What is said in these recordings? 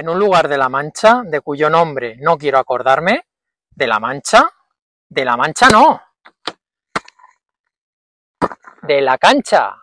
en un lugar de La Mancha de cuyo nombre no quiero acordarme, de La Mancha, de La Mancha no, de La Cancha.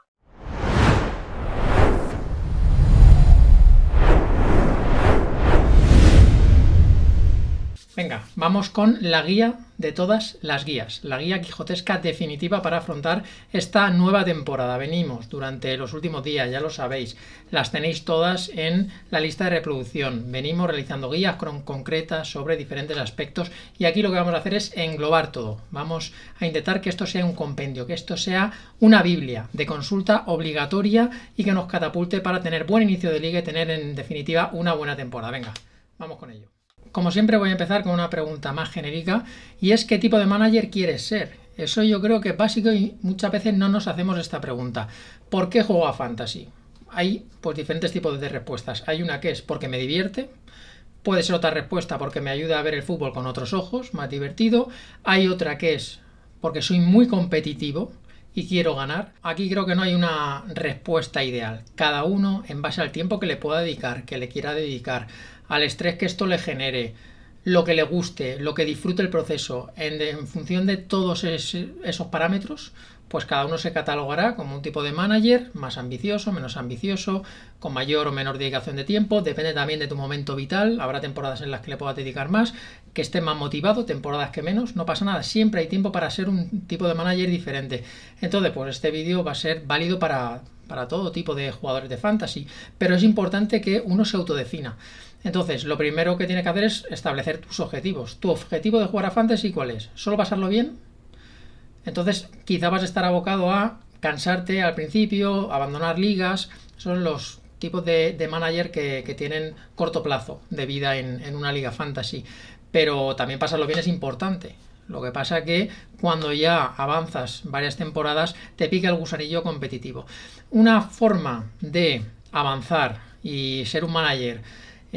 Venga, vamos con la guía de todas las guías, la guía quijotesca definitiva para afrontar esta nueva temporada. Venimos durante los últimos días, ya lo sabéis, las tenéis todas en la lista de reproducción. Venimos realizando guías concretas sobre diferentes aspectos y aquí lo que vamos a hacer es englobar todo. Vamos a intentar que esto sea un compendio, que esto sea una Biblia de consulta obligatoria y que nos catapulte para tener buen inicio de liga y tener en definitiva una buena temporada. Venga, vamos con ello. Como siempre voy a empezar con una pregunta más genérica y es qué tipo de manager quieres ser. Eso yo creo que es básico y muchas veces no nos hacemos esta pregunta. ¿Por qué juego a Fantasy? Hay pues diferentes tipos de respuestas. Hay una que es porque me divierte, puede ser otra respuesta porque me ayuda a ver el fútbol con otros ojos, más divertido. Hay otra que es porque soy muy competitivo y quiero ganar. Aquí creo que no hay una respuesta ideal. Cada uno en base al tiempo que le pueda dedicar, que le quiera dedicar al estrés que esto le genere, lo que le guste, lo que disfrute el proceso, en, función de todos esos parámetros, pues cada uno se catalogará como un tipo de manager, más ambicioso, menos ambicioso, con mayor o menor dedicación de tiempo, depende también de tu momento vital, habrá temporadas en las que le puedas dedicar más, que esté más motivado, temporadas que menos, no pasa nada, siempre hay tiempo para ser un tipo de manager diferente. Entonces, pues este vídeo va a ser válido para, para todo tipo de jugadores de fantasy, pero es importante que uno se autodefina. Entonces, lo primero que tiene que hacer es establecer tus objetivos. ¿Tu objetivo de jugar a Fantasy cuál es? ¿Solo pasarlo bien? Entonces, quizá vas a estar abocado a cansarte al principio, abandonar ligas. Son los tipos de, manager que, tienen corto plazo de vida en, una liga fantasy. Pero también pasarlo bien es importante. Lo que pasa que cuando ya avanzas varias temporadas te pica el gusanillo competitivo. Una forma de avanzar y ser un manager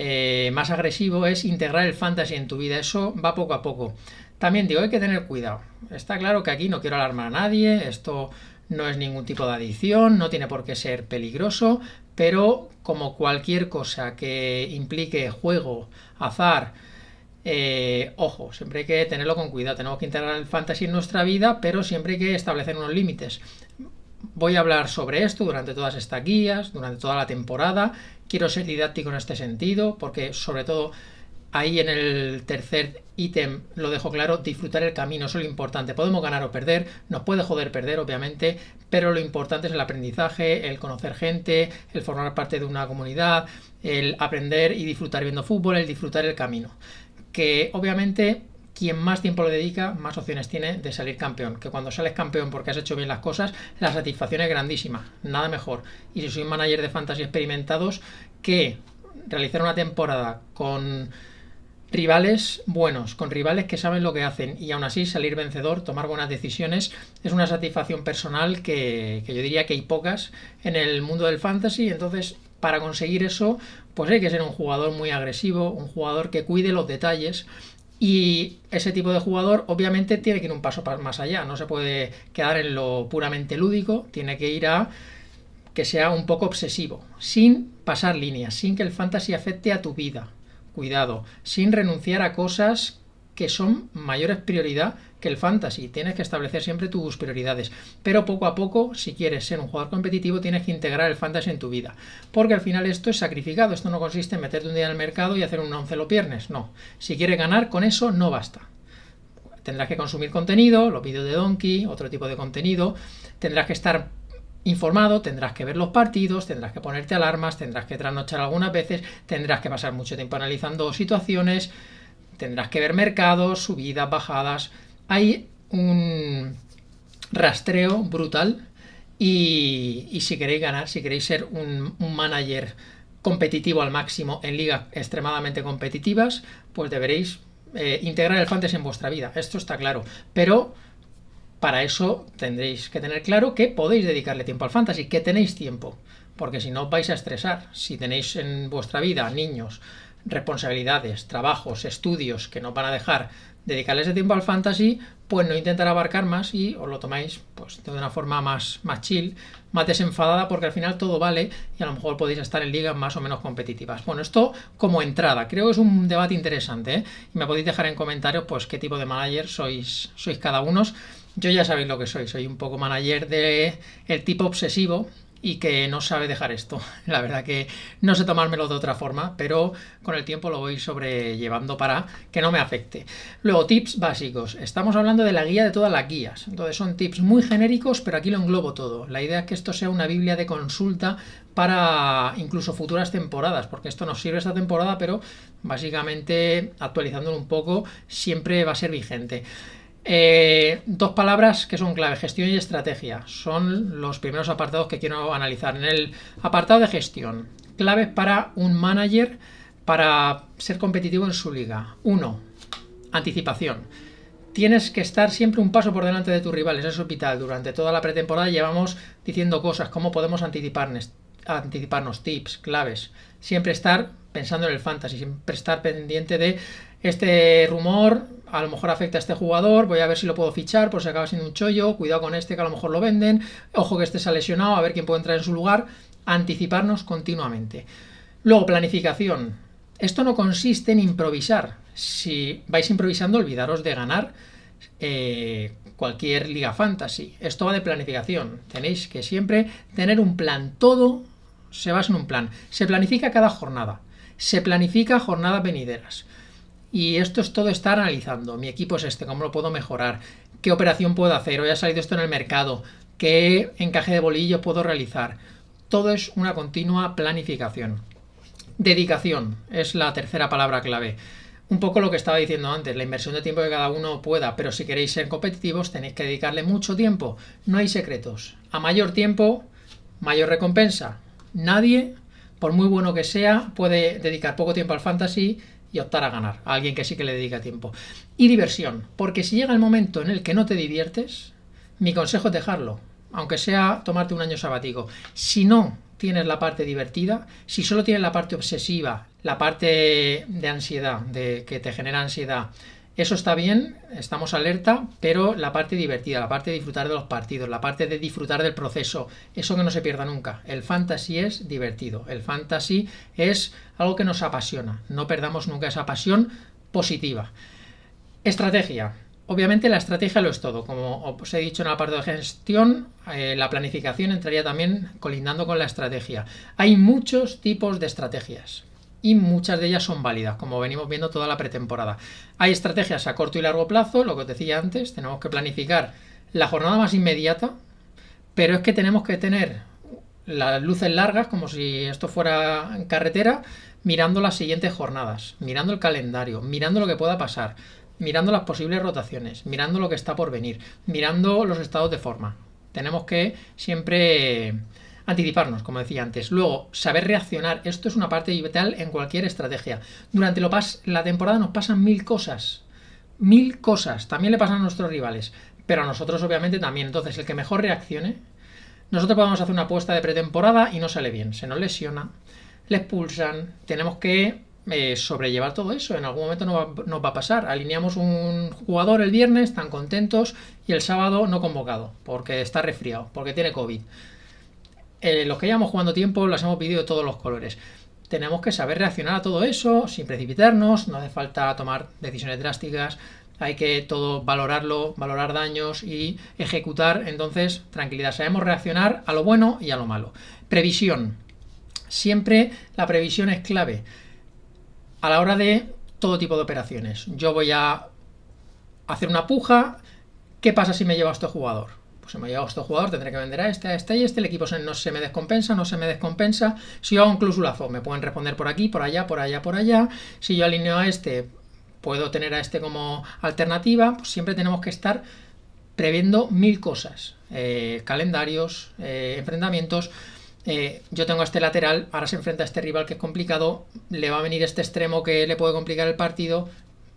eh, más agresivo es integrar el fantasy en tu vida. Eso va poco a poco. También digo, hay que tener cuidado. Está claro que aquí no quiero alarmar a nadie, esto no es ningún tipo de adicción, no tiene por qué ser peligroso, pero como cualquier cosa que implique juego, azar, eh, ojo, siempre hay que tenerlo con cuidado. Tenemos que integrar el fantasy en nuestra vida, pero siempre hay que establecer unos límites. Voy a hablar sobre esto durante todas estas guías, durante toda la temporada, Quiero ser didáctico en este sentido porque sobre todo ahí en el tercer ítem lo dejo claro, disfrutar el camino, eso es lo importante. Podemos ganar o perder, nos puede joder perder, obviamente, pero lo importante es el aprendizaje, el conocer gente, el formar parte de una comunidad, el aprender y disfrutar viendo fútbol, el disfrutar el camino. Que obviamente quien más tiempo le dedica, más opciones tiene de salir campeón. Que cuando sales campeón porque has hecho bien las cosas, la satisfacción es grandísima, nada mejor. Y si soy manager de fantasy experimentados, que realizar una temporada con rivales buenos, con rivales que saben lo que hacen y aún así salir vencedor, tomar buenas decisiones, es una satisfacción personal que yo diría que hay pocas en el mundo del fantasy. Entonces, para conseguir eso, pues hay que ser un jugador muy agresivo, un jugador que cuide los detalles, y ese tipo de jugador obviamente tiene que ir un paso más allá, no se puede quedar en lo puramente lúdico, tiene que ir a que sea un poco obsesivo, sin pasar líneas, sin que el fantasy afecte a tu vida, cuidado, sin renunciar a cosas que son mayores prioridad que el fantasy. Tienes que establecer siempre tus prioridades. Pero poco a poco, si quieres ser un jugador competitivo, tienes que integrar el fantasy en tu vida. Porque al final esto es sacrificado. Esto no consiste en meterte un día en el mercado y hacer un once lo piernes. No. Si quieres ganar, con eso no basta. Tendrás que consumir contenido, los vídeos de Donkey, otro tipo de contenido. Tendrás que estar informado, tendrás que ver los partidos, tendrás que ponerte alarmas, tendrás que trasnochar algunas veces, tendrás que pasar mucho tiempo analizando situaciones tendrás que ver mercados, subidas, bajadas. Hay un rastreo brutal y, si queréis ganar, si queréis ser un, manager competitivo al máximo en ligas extremadamente competitivas, pues deberéis eh, integrar el fantasy en vuestra vida. Esto está claro. Pero para eso tendréis que tener claro que podéis dedicarle tiempo al fantasy, que tenéis tiempo. Porque si no os vais a estresar. Si tenéis en vuestra vida niños, responsabilidades, trabajos, estudios que no van a dejar dedicarle ese tiempo al fantasy, pues no intentar abarcar más y os lo tomáis pues de una forma más, más chill, más desenfadada, porque al final todo vale y a lo mejor podéis estar en ligas más o menos competitivas. Bueno, esto como entrada, creo que es un debate interesante ¿eh? y me podéis dejar en comentarios pues qué tipo de manager sois, sois cada uno. Yo ya sabéis lo que soy, soy un poco manager de el tipo obsesivo, y que no sabe dejar esto. La verdad que no sé tomármelo de otra forma, pero con el tiempo lo voy sobrellevando para que no me afecte. Luego, tips básicos. Estamos hablando de la guía de todas las guías. Entonces son tips muy genéricos, pero aquí lo englobo todo. La idea es que esto sea una Biblia de consulta para incluso futuras temporadas, porque esto nos sirve esta temporada, pero básicamente actualizándolo un poco siempre va a ser vigente. Eh, dos palabras que son clave, gestión y estrategia. Son los primeros apartados que quiero analizar. En el apartado de gestión, claves para un manager para ser competitivo en su liga. Uno, anticipación. Tienes que estar siempre un paso por delante de tus rivales, eso es vital. Durante toda la pretemporada llevamos diciendo cosas, cómo podemos anticiparnos, anticiparnos tips, claves. Siempre estar pensando en el fantasy, siempre estar pendiente de este rumor, a lo mejor afecta a este jugador, voy a ver si lo puedo fichar por si acaba siendo un chollo, cuidado con este que a lo mejor lo venden, ojo que este se lesionado, a ver quién puede entrar en su lugar, anticiparnos continuamente. Luego, planificación. Esto no consiste en improvisar. Si vais improvisando, olvidaros de ganar eh, cualquier liga fantasy. Esto va de planificación. Tenéis que siempre tener un plan. Todo se basa en un plan. Se planifica cada jornada. Se planifica jornadas venideras. Y esto es todo estar analizando. Mi equipo es este, ¿cómo lo puedo mejorar? ¿Qué operación puedo hacer? Hoy ha salido esto en el mercado. ¿Qué encaje de bolillo puedo realizar? Todo es una continua planificación. Dedicación es la tercera palabra clave. Un poco lo que estaba diciendo antes, la inversión de tiempo que cada uno pueda, pero si queréis ser competitivos tenéis que dedicarle mucho tiempo. No hay secretos. A mayor tiempo, mayor recompensa. Nadie, por muy bueno que sea, puede dedicar poco tiempo al fantasy y optar a ganar, a alguien que sí que le dedica tiempo. Y diversión, porque si llega el momento en el que no te diviertes, mi consejo es dejarlo, aunque sea tomarte un año sabático. Si no tienes la parte divertida, si solo tienes la parte obsesiva, la parte de ansiedad, de que te genera ansiedad, eso está bien, estamos alerta, pero la parte divertida, la parte de disfrutar de los partidos, la parte de disfrutar del proceso, eso que no se pierda nunca. El fantasy es divertido, el fantasy es algo que nos apasiona, no perdamos nunca esa pasión positiva. Estrategia. Obviamente la estrategia lo es todo. Como os he dicho en la parte de gestión, eh, la planificación entraría también colindando con la estrategia. Hay muchos tipos de estrategias y muchas de ellas son válidas, como venimos viendo toda la pretemporada. Hay estrategias a corto y largo plazo, lo que os decía antes, tenemos que planificar la jornada más inmediata, pero es que tenemos que tener las luces largas como si esto fuera carretera, mirando las siguientes jornadas, mirando el calendario, mirando lo que pueda pasar, mirando las posibles rotaciones, mirando lo que está por venir, mirando los estados de forma. Tenemos que siempre anticiparnos, como decía antes. Luego, saber reaccionar. Esto es una parte vital en cualquier estrategia. Durante lo pas la temporada nos pasan mil cosas. Mil cosas. También le pasan a nuestros rivales. Pero a nosotros, obviamente, también. Entonces, el que mejor reaccione. Nosotros podemos hacer una apuesta de pretemporada y no sale bien. Se nos lesiona, le expulsan. Tenemos que eh, sobrellevar todo eso. En algún momento nos va, a pasar. Alineamos un jugador el viernes, Están contentos, y el sábado no convocado, porque está resfriado, porque tiene COVID. Eh, los que llevamos jugando tiempo las hemos pedido todos los colores. Tenemos que saber reaccionar a todo eso sin precipitarnos, no hace falta tomar decisiones drásticas, hay que todo valorarlo, valorar daños y ejecutar. Entonces, tranquilidad, sabemos reaccionar a lo bueno y a lo malo. Previsión. Siempre la previsión es clave a la hora de todo tipo de operaciones. Yo voy a hacer una puja, ¿qué pasa si me lleva a este jugador? Pues se me ha llegado este jugador, tendré que vender a este, a este y este, el equipo no se me descompensa, no se me descompensa, si yo hago un clusulazo, me pueden responder por aquí, por allá, por allá, por allá, si yo alineo a este, puedo tener a este como alternativa, pues siempre tenemos que estar previendo mil cosas, eh, calendarios, eh, enfrentamientos, eh, yo tengo a este lateral, ahora se enfrenta a este rival que es complicado, le va a venir este extremo que le puede complicar el partido,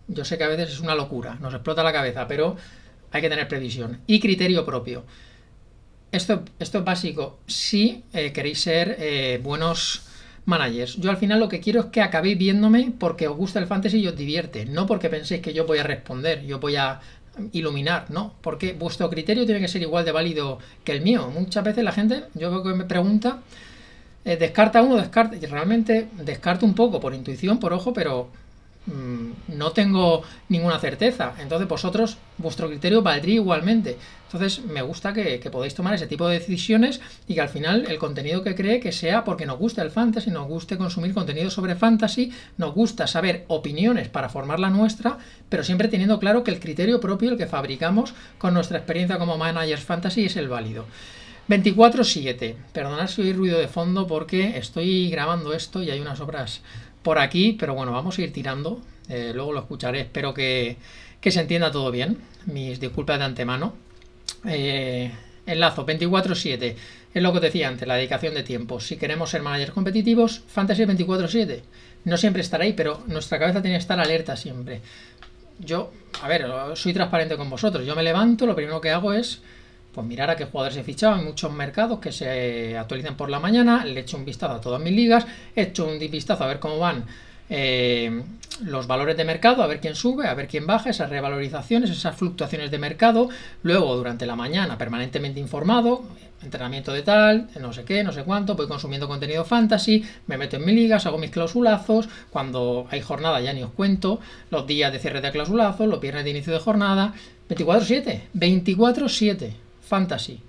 yo sé que a veces es una locura, nos explota la cabeza, pero hay que tener previsión y criterio propio. Esto, esto es básico si eh, queréis ser eh, buenos managers. Yo al final lo que quiero es que acabéis viéndome porque os gusta el fantasy y os divierte, no porque penséis que yo voy a responder, yo voy a iluminar, ¿no? Porque vuestro criterio tiene que ser igual de válido que el mío. Muchas veces la gente, yo veo que me pregunta, eh, descarta uno, descarta, y realmente descarto un poco por intuición, por ojo, pero Mm, no tengo ninguna certeza. Entonces vosotros, vuestro criterio valdría igualmente. Entonces me gusta que, podéis podáis tomar ese tipo de decisiones y que al final el contenido que cree que sea porque nos guste el fantasy, nos guste consumir contenido sobre fantasy, nos gusta saber opiniones para formar la nuestra, pero siempre teniendo claro que el criterio propio, el que fabricamos con nuestra experiencia como managers fantasy es el válido. 24-7. Perdonad si oí ruido de fondo porque estoy grabando esto y hay unas obras por aquí, pero bueno, vamos a ir tirando. Eh, luego lo escucharé, espero que, que, se entienda todo bien. Mis disculpas de antemano. Eh, enlazo 24-7. Es lo que os decía antes, la dedicación de tiempo. Si queremos ser managers competitivos, Fantasy 24-7. No siempre estará ahí, pero nuestra cabeza tiene que estar alerta siempre. Yo, a ver, soy transparente con vosotros. Yo me levanto, lo primero que hago es pues mirar a qué jugadores he fichado. en muchos mercados que se actualizan por la mañana. Le echo un vistazo a todas mis ligas. echo un vistazo a ver cómo van eh, los valores de mercado, a ver quién sube, a ver quién baja, esas revalorizaciones, esas fluctuaciones de mercado. Luego, durante la mañana, permanentemente informado, entrenamiento de tal, no sé qué, no sé cuánto, voy consumiendo contenido fantasy, me meto en mis ligas, hago mis clausulazos, cuando hay jornada ya ni os cuento, los días de cierre de clausulazos, los viernes de inicio de jornada, 24-7, 24-7 fantasy.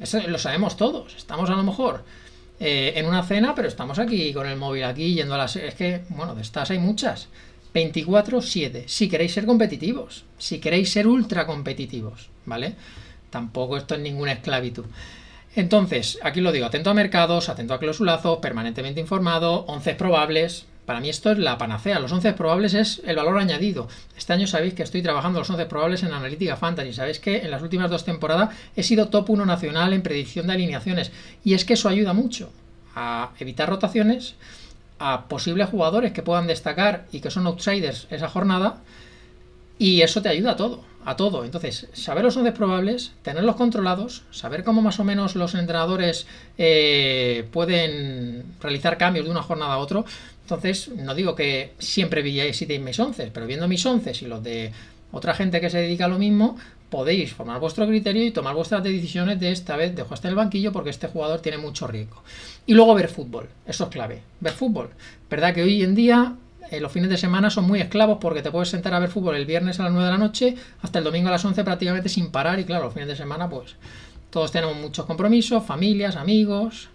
Eso lo sabemos todos. Estamos a lo mejor eh, en una cena, pero estamos aquí con el móvil aquí yendo a las... Es que, bueno, de estas hay muchas. 24-7. Si queréis ser competitivos. Si queréis ser ultra competitivos. ¿Vale? Tampoco esto es ninguna esclavitud. Entonces, aquí lo digo, atento a mercados, atento a clausulazos, permanentemente informado, 11 probables, para mí esto es la panacea. Los 11 probables es el valor añadido. Este año sabéis que estoy trabajando los 11 probables en Analítica Fantasy. Sabéis que en las últimas dos temporadas he sido top 1 nacional en predicción de alineaciones. Y es que eso ayuda mucho a evitar rotaciones, a posibles jugadores que puedan destacar y que son outsiders esa jornada. Y eso te ayuda a todo, a todo. Entonces, saber los 11 probables, tenerlos controlados, saber cómo más o menos los entrenadores eh, pueden realizar cambios de una jornada a otra, entonces, no digo que siempre veáis y mis once, pero viendo mis 11 y los de otra gente que se dedica a lo mismo, podéis formar vuestro criterio y tomar vuestras decisiones de esta vez dejo hasta el banquillo porque este jugador tiene mucho riesgo. Y luego ver fútbol, eso es clave, ver fútbol. ¿Verdad que hoy en día eh, los fines de semana son muy esclavos porque te puedes sentar a ver fútbol el viernes a las 9 de la noche hasta el domingo a las 11 prácticamente sin parar y claro, los fines de semana pues todos tenemos muchos compromisos, familias, amigos,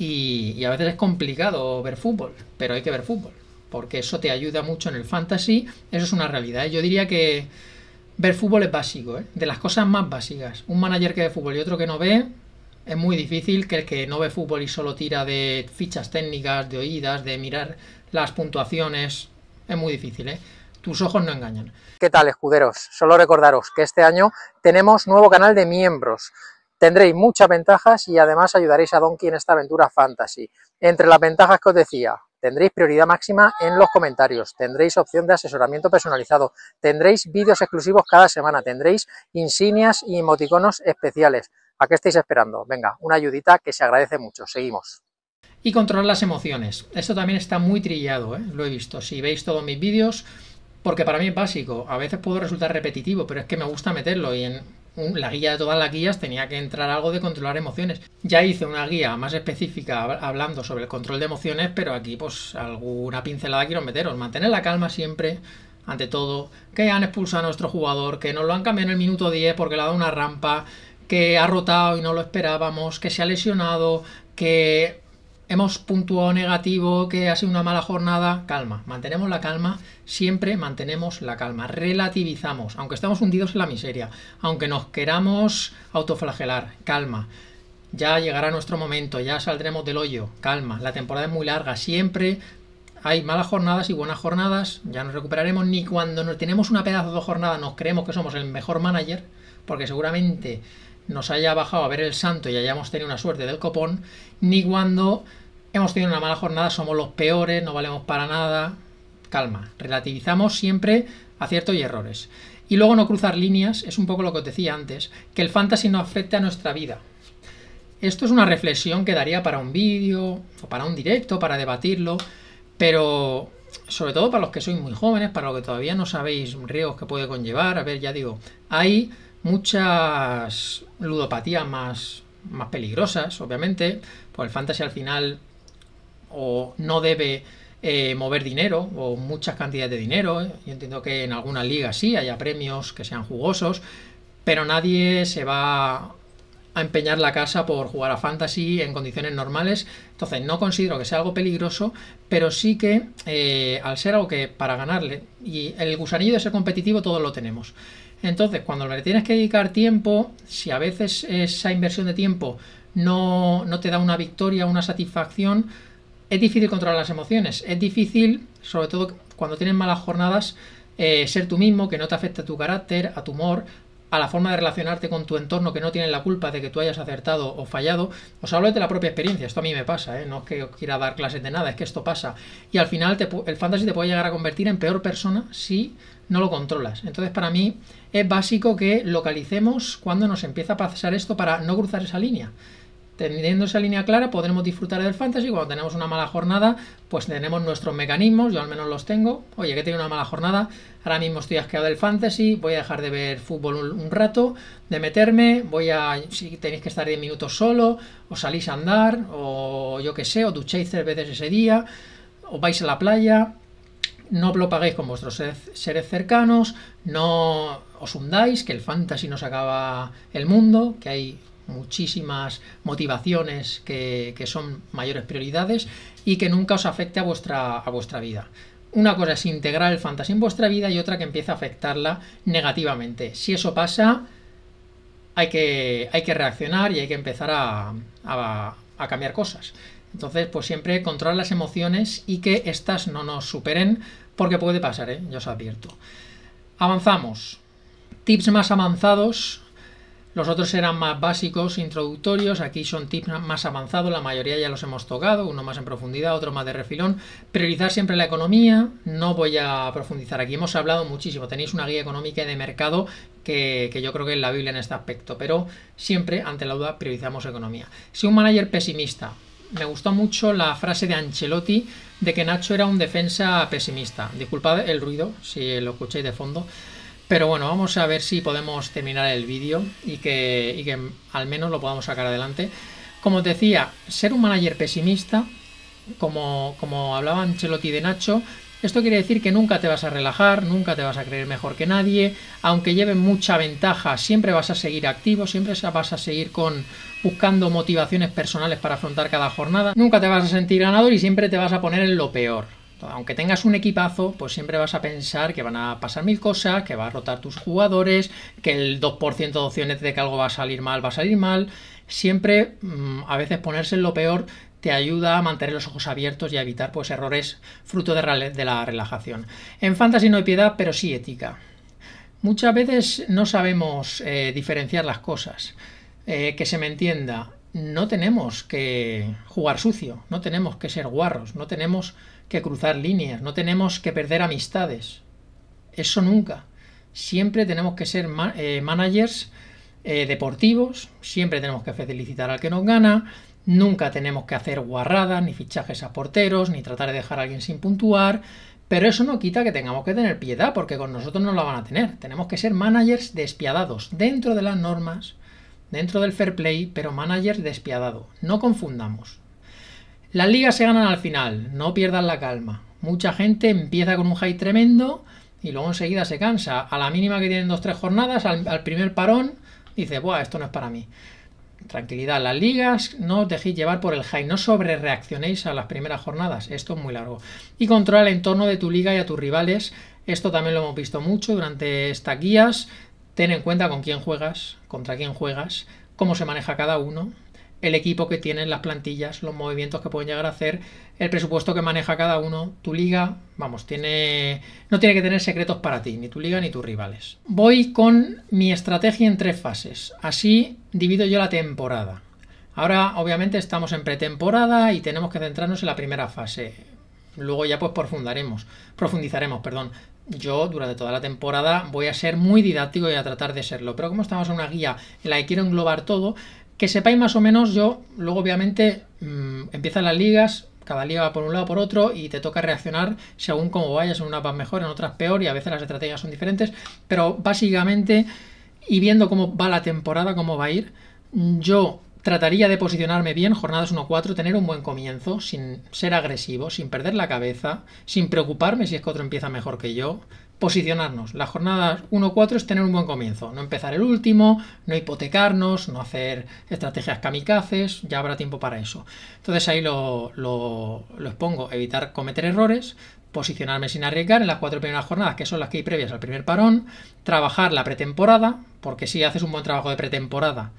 y, a veces es complicado ver fútbol, pero hay que ver fútbol, porque eso te ayuda mucho en el fantasy, eso es una realidad. Yo diría que ver fútbol es básico, ¿eh? de las cosas más básicas. Un manager que ve fútbol y otro que no ve, es muy difícil que el que no ve fútbol y solo tira de fichas técnicas, de oídas, de mirar las puntuaciones, es muy difícil, ¿eh? tus ojos no engañan. ¿Qué tal, escuderos? Solo recordaros que este año tenemos nuevo canal de miembros tendréis muchas ventajas y además ayudaréis a Donkey en esta aventura fantasy. Entre las ventajas que os decía, tendréis prioridad máxima en los comentarios, tendréis opción de asesoramiento personalizado, tendréis vídeos exclusivos cada semana, tendréis insignias y emoticonos especiales. ¿A qué estáis esperando? Venga, una ayudita que se agradece mucho. Seguimos. Y controlar las emociones. Esto también está muy trillado, ¿eh? lo he visto. Si veis todos mis vídeos, porque para mí es básico. A veces puedo resultar repetitivo, pero es que me gusta meterlo y en la guía de todas las guías tenía que entrar algo de controlar emociones. Ya hice una guía más específica hablando sobre el control de emociones, pero aquí pues alguna pincelada quiero meteros. Mantener la calma siempre, ante todo, que han expulsado a nuestro jugador, que nos lo han cambiado en el minuto 10 porque le ha dado una rampa, que ha rotado y no lo esperábamos, que se ha lesionado, que hemos puntuado negativo, que ha sido una mala jornada, calma, mantenemos la calma, siempre mantenemos la calma, relativizamos, aunque estamos hundidos en la miseria, aunque nos queramos autoflagelar, calma. Ya llegará nuestro momento, ya saldremos del hoyo, calma, la temporada es muy larga, siempre hay malas jornadas y buenas jornadas, ya nos recuperaremos ni cuando nos tenemos una pedazo de jornada nos creemos que somos el mejor manager, porque seguramente nos haya bajado a ver el santo y hayamos tenido una suerte del copón, ni cuando hemos tenido una mala jornada, somos los peores, no valemos para nada. Calma, relativizamos siempre aciertos y errores. Y luego no cruzar líneas, es un poco lo que os decía antes, que el fantasy no afecte a nuestra vida. Esto es una reflexión que daría para un vídeo o para un directo, para debatirlo, pero sobre todo para los que sois muy jóvenes, para los que todavía no sabéis riesgos que puede conllevar. A ver, ya digo, hay muchas ludopatías más, más peligrosas, obviamente. Pues el fantasy al final o no debe eh, mover dinero o muchas cantidades de dinero. Yo entiendo que en algunas ligas sí haya premios que sean jugosos, pero nadie se va a empeñar la casa por jugar a fantasy en condiciones normales. Entonces no considero que sea algo peligroso, pero sí que eh, al ser algo que para ganarle y el gusanillo de ser competitivo todos lo tenemos. Entonces cuando le tienes que dedicar tiempo, si a veces esa inversión de tiempo no, no te da una victoria, una satisfacción, es difícil controlar las emociones, es difícil, sobre todo cuando tienes malas jornadas, eh, ser tú mismo, que no te afecte a tu carácter, a tu humor, a la forma de relacionarte con tu entorno que no tienen la culpa de que tú hayas acertado o fallado. Os hablo de la propia experiencia, esto a mí me pasa, ¿eh? no es que quiera dar clases de nada, es que esto pasa. Y al final el fantasy te puede llegar a convertir en peor persona si no lo controlas. Entonces para mí es básico que localicemos cuando nos empieza a pasar esto para no cruzar esa línea teniendo esa línea clara podremos disfrutar del fantasy. Cuando tenemos una mala jornada, pues tenemos nuestros mecanismos, yo al menos los tengo. Oye, que tenido una mala jornada, ahora mismo estoy asqueado del fantasy, voy a dejar de ver fútbol un, rato, de meterme, voy a, si tenéis que estar 10 minutos solo, o salís a andar, o yo qué sé, o duchéis tres veces ese día, o vais a la playa, no lo paguéis con vuestros seres cercanos, no os hundáis, que el fantasy nos acaba el mundo, que hay muchísimas motivaciones que, son mayores prioridades y que nunca os afecte a vuestra, a vuestra vida. Una cosa es integrar el fantasía en vuestra vida y otra que empiece a afectarla negativamente. Si eso pasa, hay que, hay que reaccionar y hay que empezar a, cambiar cosas. Entonces, pues siempre controlar las emociones y que éstas no nos superen, porque puede pasar, ¿eh? yo os advierto. Avanzamos. Tips más avanzados los otros eran más básicos, introductorios, aquí son tips más avanzados, la mayoría ya los hemos tocado, uno más en profundidad, otro más de refilón. Priorizar siempre la economía, no voy a profundizar aquí, hemos hablado muchísimo, tenéis una guía económica y de mercado que, yo creo que es la Biblia en este aspecto, pero siempre ante la duda priorizamos economía. Si un manager pesimista, me gustó mucho la frase de Ancelotti de que Nacho era un defensa pesimista. Disculpad el ruido si lo escucháis de fondo. Pero bueno, vamos a ver si podemos terminar el vídeo y que, al menos lo podamos sacar adelante. Como os decía, ser un manager pesimista, como, como hablaba Ancelotti de Nacho, esto quiere decir que nunca te vas a relajar, nunca te vas a creer mejor que nadie, aunque lleve mucha ventaja, siempre vas a seguir activo, siempre vas a seguir con buscando motivaciones personales para afrontar cada jornada, nunca te vas a sentir ganador y siempre te vas a poner en lo peor. Aunque tengas un equipazo, pues siempre vas a pensar que van a pasar mil cosas, que va a rotar tus jugadores, que el 2% de opciones de que algo va a salir mal, va a salir mal. Siempre, mm, a veces ponerse en lo peor te ayuda a mantener los ojos abiertos y a evitar pues, errores fruto de, la relajación. En fantasy no hay piedad, pero sí ética. Muchas veces no sabemos eh, diferenciar las cosas. Eh, que se me entienda, no tenemos que jugar sucio, no tenemos que ser guarros, no tenemos que cruzar líneas, no tenemos que perder amistades. Eso nunca. Siempre tenemos que ser eh, managers eh, deportivos, siempre tenemos que felicitar al que nos gana, nunca tenemos que hacer guarradas, ni fichajes a porteros, ni tratar de dejar a alguien sin puntuar, pero eso no quita que tengamos que tener piedad, porque con nosotros no la van a tener. Tenemos que ser managers despiadados, dentro de las normas, dentro del fair play, pero managers despiadados. No confundamos. Las ligas se ganan al final, no pierdan la calma. Mucha gente empieza con un high tremendo y luego enseguida se cansa. A la mínima que tienen dos tres jornadas, al, primer parón, dice, Buah, esto no es para mí. Tranquilidad, las ligas, no os dejéis llevar por el high, no sobre reaccionéis a las primeras jornadas, esto es muy largo. Y controla el entorno de tu liga y a tus rivales, esto también lo hemos visto mucho durante estas guías. Ten en cuenta con quién juegas, contra quién juegas, cómo se maneja cada uno, el equipo que tienen, las plantillas, los movimientos que pueden llegar a hacer, el presupuesto que maneja cada uno, tu liga, vamos, tiene no tiene que tener secretos para ti, ni tu liga ni tus rivales. Voy con mi estrategia en tres fases, así divido yo la temporada. Ahora obviamente estamos en pretemporada y tenemos que centrarnos en la primera fase. Luego ya pues profundaremos, profundizaremos, perdón, yo durante toda la temporada voy a ser muy didáctico y a tratar de serlo. Pero como estamos en una guía en la que quiero englobar todo, que sepáis más o menos, yo luego obviamente mm, empiezan las ligas, cada liga va por un lado por otro y te toca reaccionar según cómo vayas, en unas va mejor, en otras peor y a veces las estrategias son diferentes, pero básicamente y viendo cómo va la temporada, cómo va a ir, yo trataría de posicionarme bien, jornadas 1-4, tener un buen comienzo, sin ser agresivo, sin perder la cabeza, sin preocuparme si es que otro empieza mejor que yo, posicionarnos. Las jornadas 1-4 es tener un buen comienzo, no empezar el último, no hipotecarnos, no hacer estrategias kamikazes, ya habrá tiempo para eso. Entonces ahí lo, lo, expongo, evitar cometer errores, posicionarme sin arriesgar en las cuatro primeras jornadas, que son las que hay previas al primer parón, trabajar la pretemporada, porque si haces un buen trabajo de pretemporada,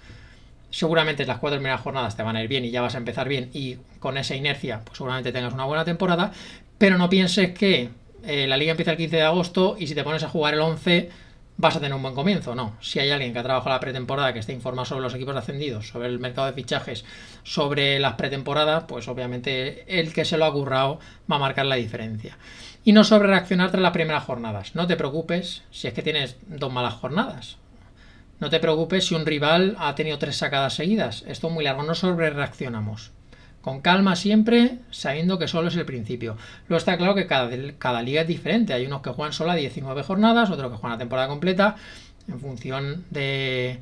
seguramente las cuatro primeras jornadas te van a ir bien y ya vas a empezar bien y con esa inercia pues seguramente tengas una buena temporada, pero no pienses que eh, la liga empieza el 15 de agosto y si te pones a jugar el 11 vas a tener un buen comienzo, no. Si hay alguien que ha trabajado la pretemporada, que esté informado sobre los equipos ascendidos, sobre el mercado de fichajes, sobre las pretemporadas, pues obviamente el que se lo ha currado va a marcar la diferencia. Y no sobre reaccionar tras las primeras jornadas. No te preocupes si es que tienes dos malas jornadas. No te preocupes si un rival ha tenido tres sacadas seguidas. Esto es muy largo, no sobre reaccionamos con calma siempre, sabiendo que solo es el principio. Luego está claro que cada, liga es diferente. Hay unos que juegan solo a 19 jornadas, otros que juegan la temporada completa. En función de,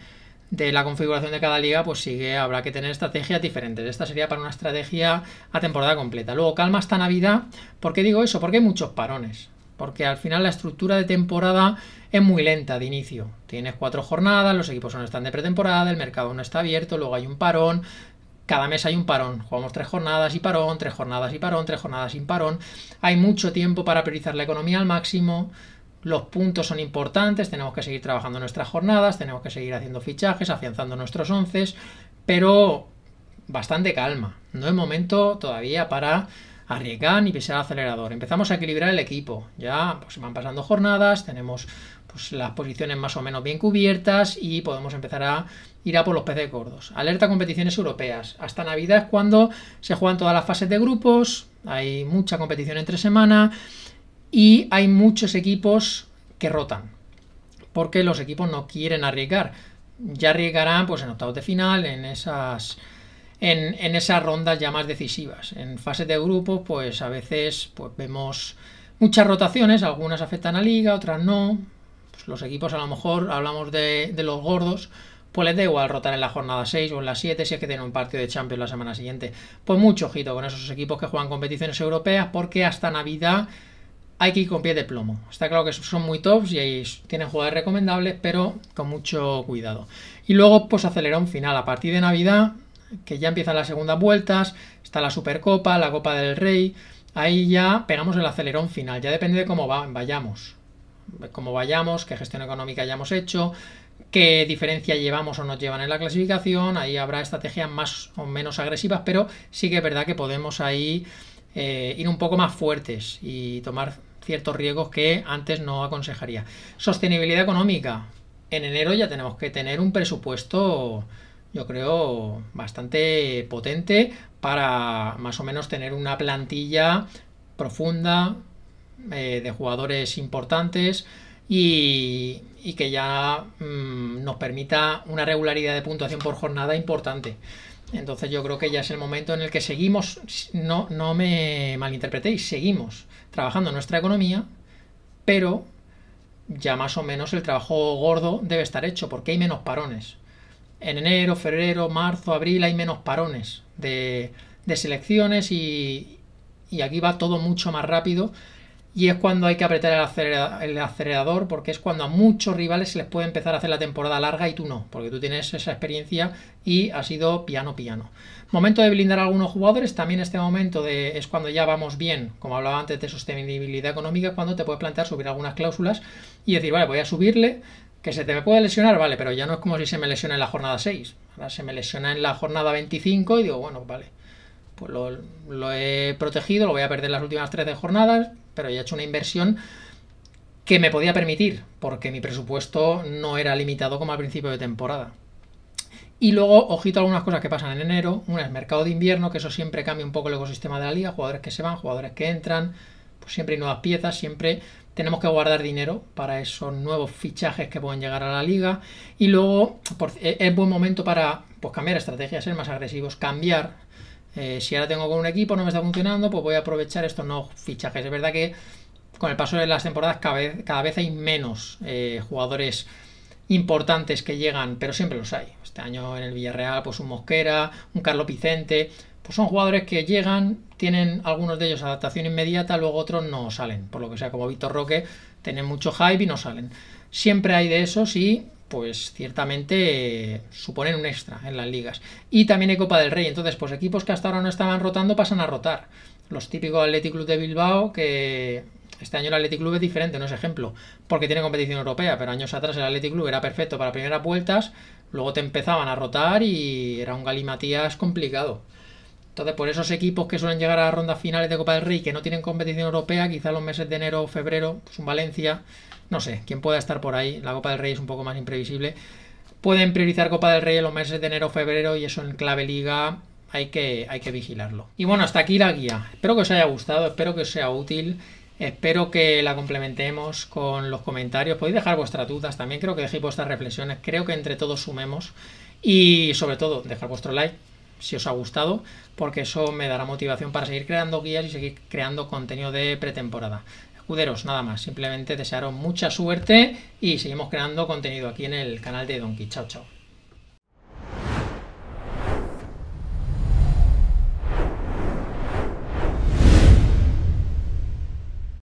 la configuración de cada liga, pues sigue, habrá que tener estrategias diferentes. Esta sería para una estrategia a temporada completa. Luego, calma hasta Navidad. ¿Por qué digo eso? Porque hay muchos parones. Porque al final la estructura de temporada es muy lenta de inicio. Tienes cuatro jornadas, los equipos no están de pretemporada, el mercado no está abierto, luego hay un parón, cada mes hay un parón. Jugamos tres jornadas y parón, tres jornadas y parón, tres jornadas sin parón. Hay mucho tiempo para priorizar la economía al máximo. Los puntos son importantes, tenemos que seguir trabajando nuestras jornadas, tenemos que seguir haciendo fichajes, afianzando nuestros once, pero bastante calma. No es momento todavía para arriesgar ni pisar acelerador. Empezamos a equilibrar el equipo. Ya pues, van pasando jornadas, tenemos pues, las posiciones más o menos bien cubiertas y podemos empezar a ir a por los peces gordos. Alerta competiciones europeas. Hasta Navidad es cuando se juegan todas las fases de grupos, hay mucha competición entre semana y hay muchos equipos que rotan, porque los equipos no quieren arriesgar. Ya arriesgarán pues en octavos de final, en esas en, esas rondas ya más decisivas. En fases de grupos pues a veces pues, vemos muchas rotaciones, algunas afectan a liga, otras no, pues, los equipos a lo mejor, hablamos de, los gordos, pues les da igual rotar en la jornada 6 o en la 7 si es que tienen un partido de Champions la semana siguiente. Pues mucho ojito con esos equipos que juegan competiciones europeas porque hasta Navidad hay que ir con pie de plomo. Está claro que son muy tops y tienen jugadores recomendables, pero con mucho cuidado. Y luego pues acelerón final a partir de Navidad, que ya empiezan las segundas vueltas, está la Supercopa, la Copa del Rey, ahí ya pegamos el acelerón final, ya depende de cómo vayamos cómo vayamos, qué gestión económica hayamos hecho, qué diferencia llevamos o nos llevan en la clasificación. Ahí habrá estrategias más o menos agresivas, pero sí que es verdad que podemos ahí eh, ir un poco más fuertes y tomar ciertos riesgos que antes no aconsejaría. Sostenibilidad económica. En enero ya tenemos que tener un presupuesto, yo creo, bastante potente para más o menos tener una plantilla profunda, eh, de jugadores importantes y, que ya mm, nos permita una regularidad de puntuación por jornada importante. Entonces yo creo que ya es el momento en el que seguimos, no, no me malinterpretéis, seguimos trabajando nuestra economía, pero ya más o menos el trabajo gordo debe estar hecho porque hay menos parones. En enero, febrero, marzo, abril hay menos parones de, selecciones y, y aquí va todo mucho más rápido y es cuando hay que apretar el acelerador, porque es cuando a muchos rivales se les puede empezar a hacer la temporada larga y tú no, porque tú tienes esa experiencia y ha sido piano piano. Momento de blindar a algunos jugadores, también este momento de, es cuando ya vamos bien, como hablaba antes de sostenibilidad económica, cuando te puedes plantear subir algunas cláusulas y decir, vale, voy a subirle, que se te puede lesionar, vale, pero ya no es como si se me lesiona en la jornada 6, ahora se me lesiona en la jornada 25 y digo, bueno, vale pues lo, he protegido, lo voy a perder las últimas 13 jornadas, pero he hecho una inversión que me podía permitir, porque mi presupuesto no era limitado como al principio de temporada. Y luego, ojito a algunas cosas que pasan en enero. Una es mercado de invierno, que eso siempre cambia un poco el ecosistema de la liga, jugadores que se van, jugadores que entran, pues siempre hay nuevas piezas, siempre tenemos que guardar dinero para esos nuevos fichajes que pueden llegar a la liga. Y luego e, es buen momento para pues, cambiar estrategias, ser más agresivos, cambiar eh, si ahora tengo con un equipo, no me está funcionando, pues voy a aprovechar estos no fichajes. Es verdad que con el paso de las temporadas cada vez, cada vez hay menos eh, jugadores importantes que llegan, pero siempre los hay. Este año en el Villarreal, pues un Mosquera, un Carlo Picente, pues son jugadores que llegan, tienen algunos de ellos adaptación inmediata, luego otros no salen, por lo que sea como Víctor Roque, tienen mucho hype y no salen. Siempre hay de esos y pues ciertamente eh, suponen un extra en las ligas. Y también hay Copa del Rey, entonces pues equipos que hasta ahora no estaban rotando pasan a rotar. Los típicos Athletic Club de Bilbao, que este año el Athletic Club es diferente, no es ejemplo, porque tiene competición europea, pero años atrás el Athletic Club era perfecto para primeras vueltas, luego te empezaban a rotar y era un galimatías complicado. Entonces, por esos equipos que suelen llegar a las rondas finales de Copa del Rey, que no tienen competición europea, quizá los meses de enero o febrero, pues un Valencia, no sé, quién pueda estar por ahí, la Copa del Rey es un poco más imprevisible, pueden priorizar Copa del Rey en los meses de enero o febrero y eso en clave liga hay que, hay que vigilarlo. Y bueno, hasta aquí la guía. Espero que os haya gustado, espero que os sea útil. Espero que la complementemos con los comentarios. Podéis dejar vuestras dudas también. Creo que dejéis vuestras reflexiones. Creo que entre todos sumemos. Y sobre todo, dejar vuestro like si os ha gustado, porque eso me dará motivación para seguir creando guías y seguir creando contenido de pretemporada. Escuderos, nada más, simplemente desearos mucha suerte y seguimos creando contenido aquí en el canal de Donkey. Chao, chao.